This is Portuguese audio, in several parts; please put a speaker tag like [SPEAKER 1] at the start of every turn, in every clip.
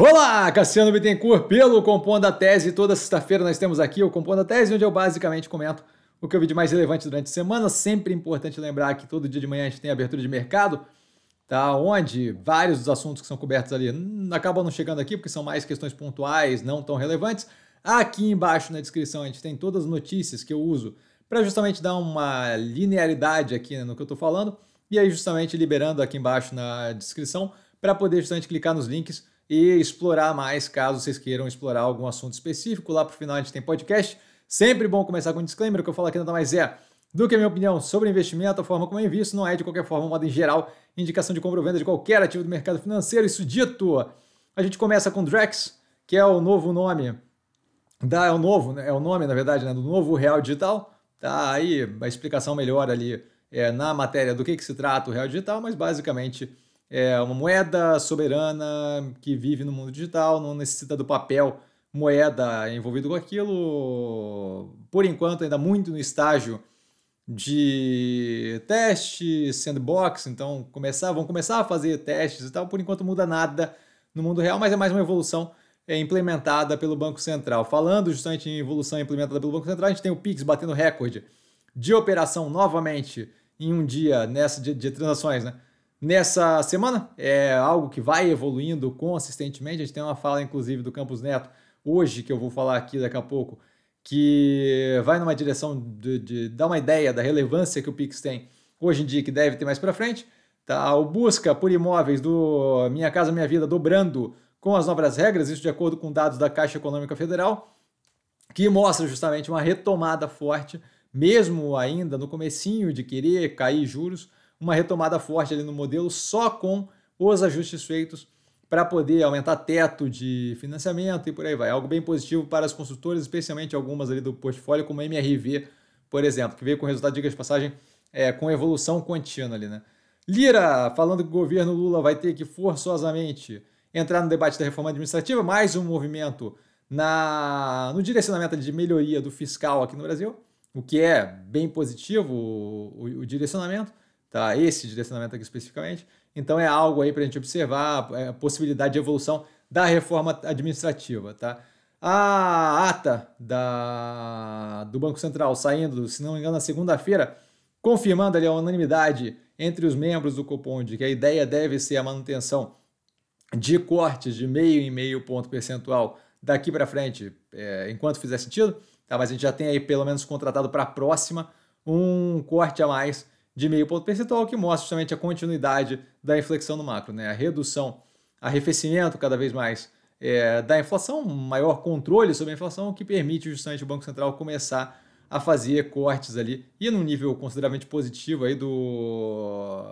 [SPEAKER 1] Olá, Cassiano Bittencourt pelo Compondo a Tese. Toda sexta-feira nós temos aqui o Compondo a Tese, onde eu basicamente comento o que eu vi de mais relevante durante a semana. Sempre importante lembrar que todo dia de manhã a gente tem abertura de mercado, tá? onde vários dos assuntos que são cobertos ali acabam não chegando aqui, porque são mais questões pontuais, não tão relevantes. Aqui embaixo na descrição a gente tem todas as notícias que eu uso para justamente dar uma linearidade aqui né, no que eu estou falando. E aí justamente liberando aqui embaixo na descrição para poder justamente clicar nos links e explorar mais caso vocês queiram explorar algum assunto específico. Lá para o final a gente tem podcast. Sempre bom começar com um disclaimer, o que eu falo aqui nada mais é do que a minha opinião sobre investimento, a forma como eu invisto, não é de qualquer forma, modo em geral, indicação de compra ou venda de qualquer ativo do mercado financeiro. Isso dito, a gente começa com Drex, que é o novo nome da é o novo, né, é o nome na verdade, né, do novo Real Digital. Tá aí a explicação melhor ali é, na matéria do que, que se trata o Real Digital, mas basicamente é uma moeda soberana que vive no mundo digital, não necessita do papel moeda envolvido com aquilo. Por enquanto, ainda muito no estágio de teste, sandbox, então começar, vão começar a fazer testes e tal. Por enquanto, muda nada no mundo real, mas é mais uma evolução é, implementada pelo Banco Central. Falando justamente em evolução implementada pelo Banco Central, a gente tem o Pix batendo recorde de operação novamente em um dia, nessa de, de transações, né? nessa semana. É algo que vai evoluindo consistentemente. A gente tem uma fala, inclusive, do Campos Neto hoje, que eu vou falar aqui daqui a pouco, que vai numa direção de, de dar uma ideia da relevância que o Pix tem hoje em dia, que deve ter mais para frente. Tá? O busca por imóveis do Minha Casa Minha Vida dobrando com as novas regras, isso de acordo com dados da Caixa Econômica Federal, que mostra justamente uma retomada forte, mesmo ainda no comecinho de querer cair juros, uma retomada forte ali no modelo só com os ajustes feitos para poder aumentar teto de financiamento e por aí vai. Algo bem positivo para as construtoras, especialmente algumas ali do portfólio, como a MRV, por exemplo, que veio com resultado, diga de passagem, é, com evolução contínua ali, né? Lira, falando que o governo Lula vai ter que forçosamente entrar no debate da reforma administrativa, mais um movimento na, no direcionamento de melhoria do fiscal aqui no Brasil, o que é bem positivo o, o, o direcionamento tá? esse direcionamento aqui especificamente. Então é algo aí para a gente observar, é a possibilidade de evolução da reforma administrativa. Tá? A ata da, do Banco Central saindo, se não me engano, na segunda-feira, confirmando ali a unanimidade entre os membros do Copom de que a ideia deve ser a manutenção de cortes de meio e meio ponto percentual daqui para frente, é, enquanto fizer sentido, tá? mas a gente já tem aí pelo menos contratado para a próxima um corte a mais de meio ponto percentual, que mostra justamente a continuidade da inflexão no macro, né? a redução, arrefecimento cada vez mais é, da inflação, maior controle sobre a inflação, que permite justamente o Banco Central começar a fazer cortes ali e num nível consideravelmente positivo aí do,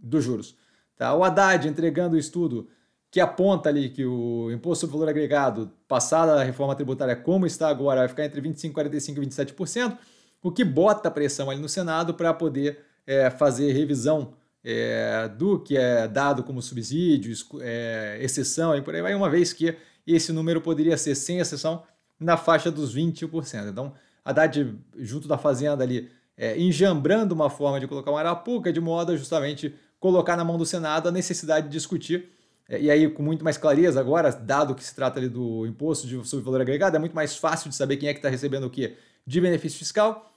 [SPEAKER 1] dos juros. Tá? O Haddad entregando o estudo que aponta ali que o imposto sobre valor agregado, passada a reforma tributária como está agora, vai ficar entre 25, 45 e 27%, o que bota pressão ali no Senado para poder é, fazer revisão é, do que é dado como subsídio, é, exceção e por aí vai, uma vez que esse número poderia ser, sem exceção, na faixa dos 21%. Então, Haddad, junto da Fazenda ali, é, enjambrando uma forma de colocar uma arapuca, de modo a justamente colocar na mão do Senado a necessidade de discutir, é, e aí com muito mais clareza agora, dado que se trata ali do imposto de, sobre valor agregado, é muito mais fácil de saber quem é que está recebendo o que de benefício fiscal,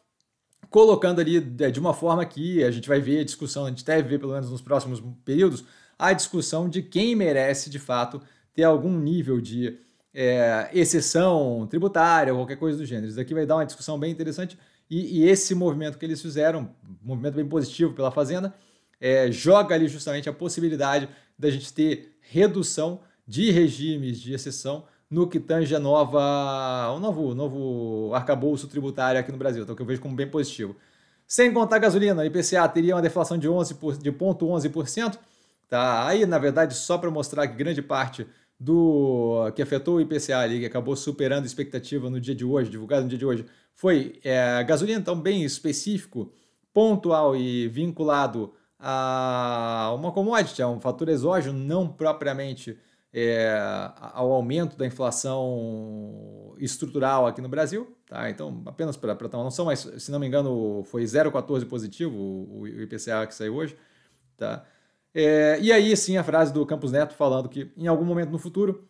[SPEAKER 1] colocando ali é, de uma forma que a gente vai ver a discussão, a gente deve ver pelo menos nos próximos períodos, a discussão de quem merece de fato ter algum nível de é, exceção tributária ou qualquer coisa do gênero. Isso daqui vai dar uma discussão bem interessante e, e esse movimento que eles fizeram, movimento bem positivo pela Fazenda, é, joga ali justamente a possibilidade da gente ter redução de regimes de exceção no que tange a nova, o novo, novo arcabouço tributário aqui no Brasil, então, que eu vejo como bem positivo. Sem contar a gasolina, o IPCA teria uma deflação de 11 por, de 0,11%. Tá? Aí, na verdade, só para mostrar que grande parte do que afetou o IPCA ali, que acabou superando a expectativa no dia de hoje, divulgado no dia de hoje, foi é, gasolina, então, bem específico, pontual e vinculado a uma commodity, a um fator exógeno, não propriamente é, ao aumento da inflação estrutural aqui no Brasil. Tá? Então, apenas para ter uma noção, mas se não me engano, foi 0,14 positivo o, o IPCA que saiu hoje. Tá? É, e aí, sim, a frase do Campos Neto falando que em algum momento no futuro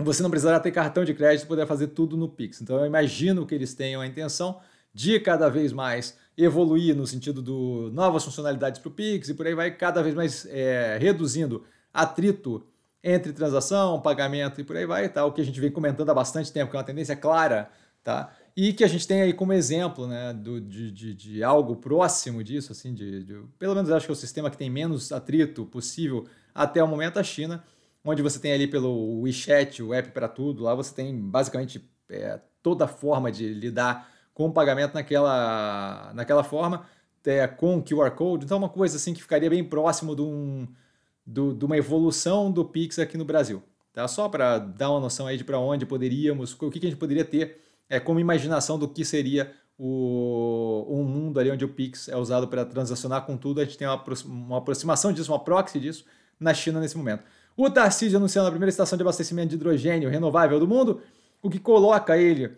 [SPEAKER 1] você não precisará ter cartão de crédito para poder fazer tudo no Pix. Então, eu imagino que eles tenham a intenção de cada vez mais evoluir no sentido de novas funcionalidades para o Pix e por aí vai, cada vez mais é, reduzindo atrito entre transação, pagamento e por aí vai, tá? o que a gente vem comentando há bastante tempo, que é uma tendência clara, tá? e que a gente tem aí como exemplo né, do, de, de, de algo próximo disso, assim, de, de, pelo menos acho que é o sistema que tem menos atrito possível até o momento, a China, onde você tem ali pelo WeChat, o app para tudo, lá você tem basicamente é, toda forma de lidar com o pagamento naquela, naquela forma, é, com QR Code, então é uma coisa assim que ficaria bem próximo de um do, de uma evolução do Pix aqui no Brasil. Tá? Só para dar uma noção aí de para onde poderíamos, o que, que a gente poderia ter é, como imaginação do que seria o, um mundo ali onde o Pix é usado para transacionar com tudo. A gente tem uma, uma aproximação disso, uma proxy disso na China nesse momento. O Tarcísio anunciando a primeira estação de abastecimento de hidrogênio renovável do mundo, o que coloca ele,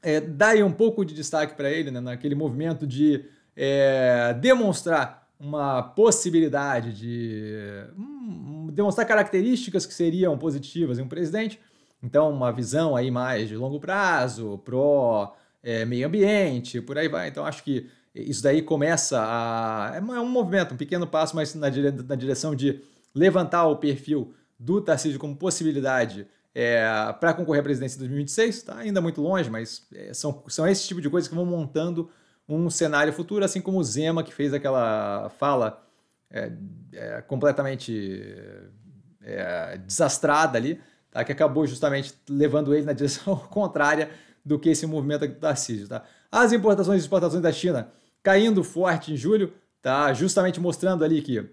[SPEAKER 1] é, dá um pouco de destaque para ele né, naquele movimento de é, demonstrar uma possibilidade de hum, demonstrar características que seriam positivas em um presidente. Então, uma visão aí mais de longo prazo, pró é, meio ambiente, por aí vai. Então, acho que isso daí começa a. É, é um movimento, um pequeno passo, mas na, dire... na direção de levantar o perfil do Tarcísio como possibilidade é, para concorrer à presidência em 2026. Está ainda muito longe, mas é, são, são esse tipo de coisas que vão montando um cenário futuro, assim como o Zema, que fez aquela fala é, é, completamente é, desastrada ali, tá? que acabou justamente levando ele na direção contrária do que esse movimento do Tarcísio. Tá? As importações e exportações da China caindo forte em julho, tá? justamente mostrando ali que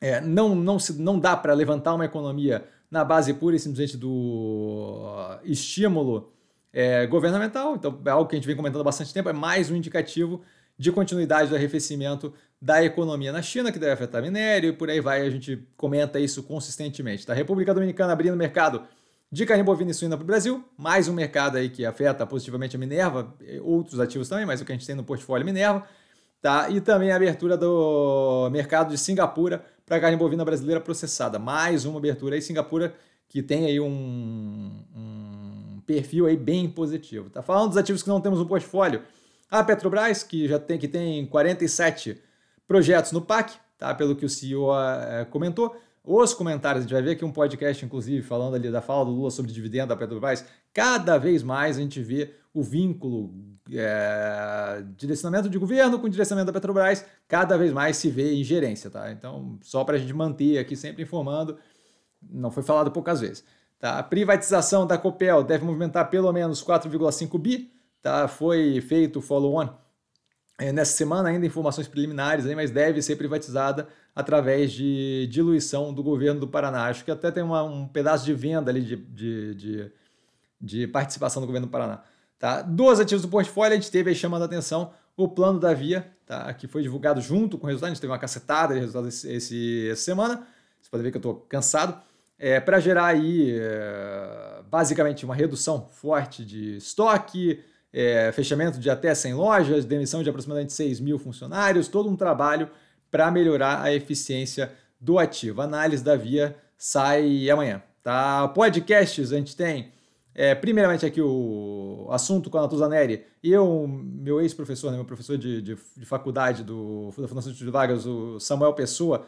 [SPEAKER 1] é, não, não, se, não dá para levantar uma economia na base pura e simplesmente do é, estímulo é, governamental. Então, é algo que a gente vem comentando há bastante tempo, é mais um indicativo de continuidade do arrefecimento da economia na China, que deve afetar minério, e por aí vai, a gente comenta isso consistentemente. Tá? República Dominicana abrindo mercado de carne bovina e suína para o Brasil, mais um mercado aí que afeta positivamente a Minerva, outros ativos também, mas o que a gente tem no portfólio é Minerva, tá? E também a abertura do mercado de Singapura para carne bovina brasileira processada, mais uma abertura aí Singapura que tem aí um, um perfil aí bem positivo. Tá falando dos ativos que não temos no portfólio. A Petrobras, que já tem que tem 47 projetos no PAC, tá? Pelo que o CEO eh, comentou. Os comentários, a gente vai ver aqui um podcast, inclusive, falando ali da fala do Lula sobre dividendo da Petrobras. Cada vez mais a gente vê o vínculo é, direcionamento de governo com direcionamento da Petrobras, cada vez mais se vê ingerência, tá? Então, só para a gente manter aqui sempre informando, não foi falado poucas vezes. Tá? A privatização da Copel deve movimentar pelo menos 4,5 bi. Tá? Foi feito o follow-on é, nessa semana, ainda informações preliminares, aí, mas deve ser privatizada através de diluição do governo do Paraná. Acho que até tem uma, um pedaço de venda ali de, de, de, de participação do governo do Paraná. Tá? Dos ativos do portfólio, a gente teve aí chamando a atenção o plano da Via, tá? que foi divulgado junto com o resultado. A gente teve uma cacetada de resultados esse, esse, essa semana. Você pode ver que eu estou cansado é, para gerar aí é, basicamente uma redução forte de estoque, é, fechamento de até 100 lojas, demissão de aproximadamente 6 mil funcionários, todo um trabalho para melhorar a eficiência do ativo. A análise da Via sai amanhã. Tá? Podcasts a gente tem, é, primeiramente aqui o assunto com a Natuza Neri e eu, meu ex-professor, né, meu professor de, de, de faculdade do, da Fundação de Vagas, o Samuel Pessoa,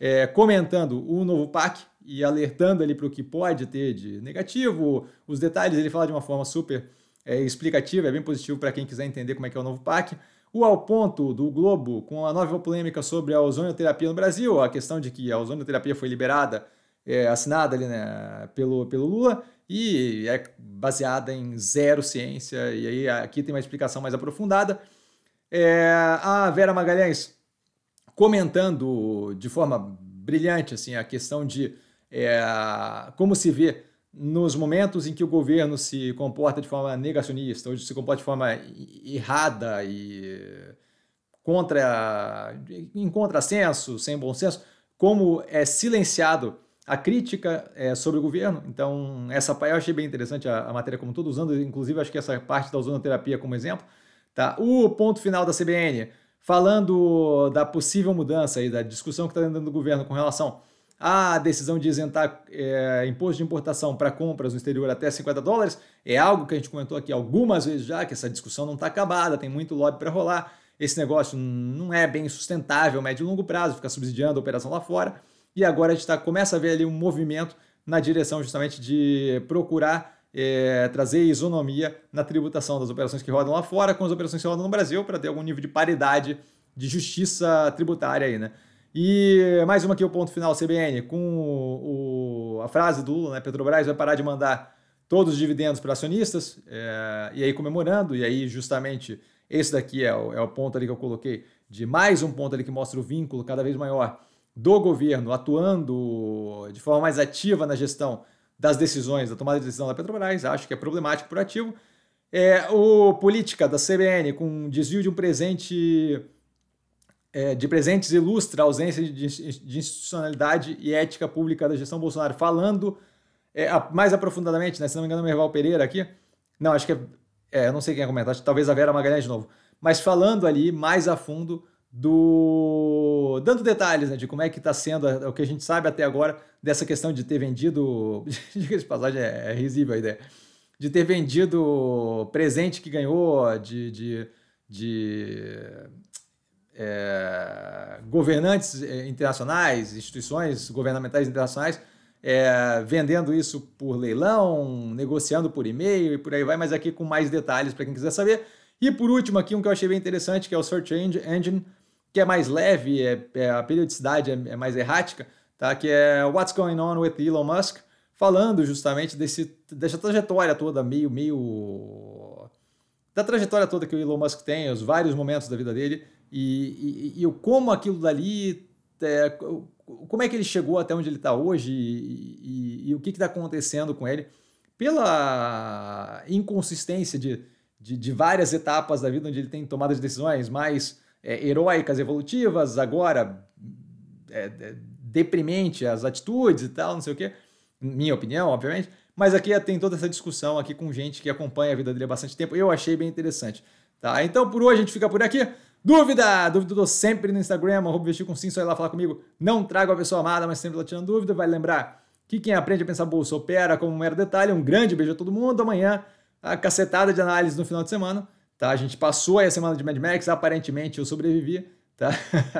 [SPEAKER 1] é, comentando o novo PAC, e alertando ali para o que pode ter de negativo. Os detalhes ele fala de uma forma super é, explicativa, é bem positivo para quem quiser entender como é que é o novo PAC. O Ao Ponto do Globo, com a nova polêmica sobre a ozonioterapia no Brasil, a questão de que a ozonioterapia foi liberada, é, assinada ali, né, pelo, pelo Lula, e é baseada em zero ciência, e aí aqui tem uma explicação mais aprofundada. É, a Vera Magalhães comentando de forma brilhante assim a questão de é, como se vê nos momentos em que o governo se comporta de forma negacionista, ou se comporta de forma errada e contra, em contrassenso, sem bom senso, como é silenciado a crítica é, sobre o governo. Então, essa eu achei bem interessante a, a matéria como todo, usando inclusive acho que essa parte da ozonoterapia como exemplo. Tá? O ponto final da CBN, falando da possível mudança e da discussão que está dentro do governo com relação a decisão de isentar é, imposto de importação para compras no exterior até 50 dólares é algo que a gente comentou aqui algumas vezes já, que essa discussão não está acabada, tem muito lobby para rolar. Esse negócio não é bem sustentável, médio e longo prazo, fica subsidiando a operação lá fora. E agora a gente tá, começa a ver ali um movimento na direção justamente de procurar é, trazer isonomia na tributação das operações que rodam lá fora com as operações que rodam no Brasil para ter algum nível de paridade de justiça tributária aí, né? E mais uma aqui, o ponto final, CBN, com o, o, a frase do Lula, né? Petrobras vai parar de mandar todos os dividendos para acionistas, é, e aí comemorando, e aí justamente esse daqui é o, é o ponto ali que eu coloquei, de mais um ponto ali que mostra o vínculo cada vez maior do governo atuando de forma mais ativa na gestão das decisões, da tomada de decisão da Petrobras, acho que é problemático por ativo. É, o Política da CBN, com desvio de um presente é, de presentes ilustra a ausência de, institucionalidade e ética pública da gestão Bolsonaro. Falando é, mais aprofundadamente, né? se não me engano, o Merval Pereira aqui. Não, acho que é. é não sei quem é comentar, talvez a Vera Magalhães de novo. Mas falando ali mais a fundo do. dando detalhes né, de como é que está sendo o que a gente sabe até agora dessa questão de ter vendido. Diga de passagem, é, é risível a ideia. De ter vendido presente que ganhou, de, de, de é, governantes é, internacionais, instituições governamentais internacionais, é, vendendo isso por leilão, negociando por e-mail e por aí vai, mas aqui com mais detalhes para quem quiser saber. E por último, aqui um que eu achei bem interessante, que é o Search Engine, que é mais leve, é, é a periodicidade é, é, mais errática, tá? que é What's Going On with Elon Musk, falando justamente desse, dessa trajetória toda, meio, meio. da trajetória toda que o Elon Musk tem, os vários momentos da vida dele e, e, e como aquilo dali, é, como é que ele chegou até onde ele está hoje e, e, o que está acontecendo com ele, pela inconsistência de, de, de, várias etapas da vida onde ele tem tomado as decisões mais é, heróicas, evolutivas, agora é, é deprimente as atitudes e tal, não sei o quê, minha opinião, obviamente, mas aqui tem toda essa discussão aqui com gente que acompanha a vida dele há bastante tempo. Eu achei bem interessante. Tá? Então, por hoje, a gente fica por aqui. Dúvida! Dúvida eu dou sempre no Instagram, arroba vestir com sim, só ir lá falar comigo. Não trago a pessoa amada, mas sempre lá tirando dúvida. Vai lembrar que quem aprende a pensar bolsa opera como um mero detalhe. Um grande beijo a todo mundo. Amanhã, a cacetada de análise no final de semana. Tá? A gente passou aí a semana de Mad Max, aparentemente eu sobrevivi. Tá?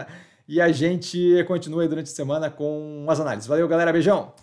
[SPEAKER 1] e a gente continua aí durante a semana com as análises. Valeu, galera. Beijão!